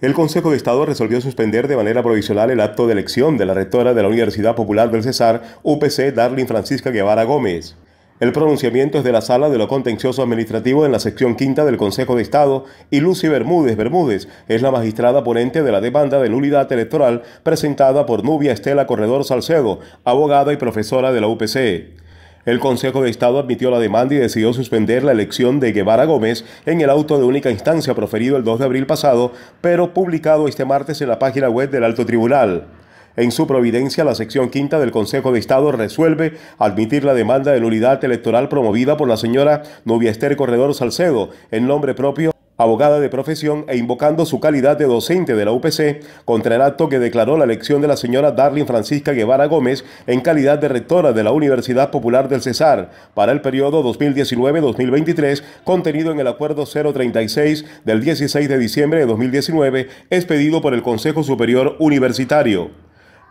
el Consejo de Estado resolvió suspender de manera provisional el acto de elección de la rectora de la Universidad Popular del Cesar, UPC, Darlin Francisca Guevara Gómez. El pronunciamiento es de la Sala de lo Contencioso Administrativo en la sección quinta del Consejo de Estado y Lucy Bermúdez Bermúdez es la magistrada ponente de la demanda de nulidad electoral presentada por Nubia Estela Corredor Salcedo, abogada y profesora de la UPC. El Consejo de Estado admitió la demanda y decidió suspender la elección de Guevara Gómez en el auto de única instancia proferido el 2 de abril pasado, pero publicado este martes en la página web del Alto Tribunal. En su providencia, la sección quinta del Consejo de Estado resuelve admitir la demanda de nulidad electoral promovida por la señora novia Esther Corredor Salcedo en nombre propio abogada de profesión e invocando su calidad de docente de la UPC contra el acto que declaró la elección de la señora Darlene Francisca Guevara Gómez en calidad de rectora de la Universidad Popular del Cesar para el periodo 2019-2023 contenido en el Acuerdo 036 del 16 de diciembre de 2019 expedido por el Consejo Superior Universitario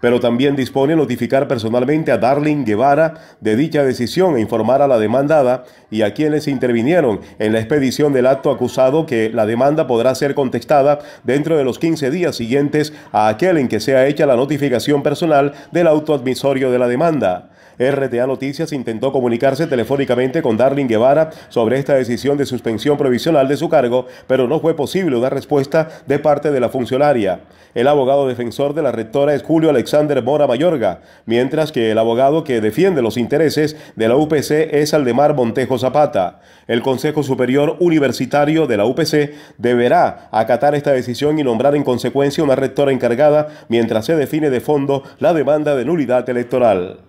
pero también dispone notificar personalmente a Darling Guevara de dicha decisión e informar a la demandada y a quienes intervinieron en la expedición del acto acusado que la demanda podrá ser contestada dentro de los 15 días siguientes a aquel en que sea hecha la notificación personal del autoadmisorio de la demanda. RTA Noticias intentó comunicarse telefónicamente con Darling Guevara sobre esta decisión de suspensión provisional de su cargo, pero no fue posible dar respuesta de parte de la funcionaria. El abogado defensor de la rectora es Julio Alexander Mora Mayorga, mientras que el abogado que defiende los intereses de la UPC es Aldemar Montejo Zapata. El Consejo Superior Universitario de la UPC deberá acatar esta decisión y nombrar en consecuencia una rectora encargada mientras se define de fondo la demanda de nulidad electoral.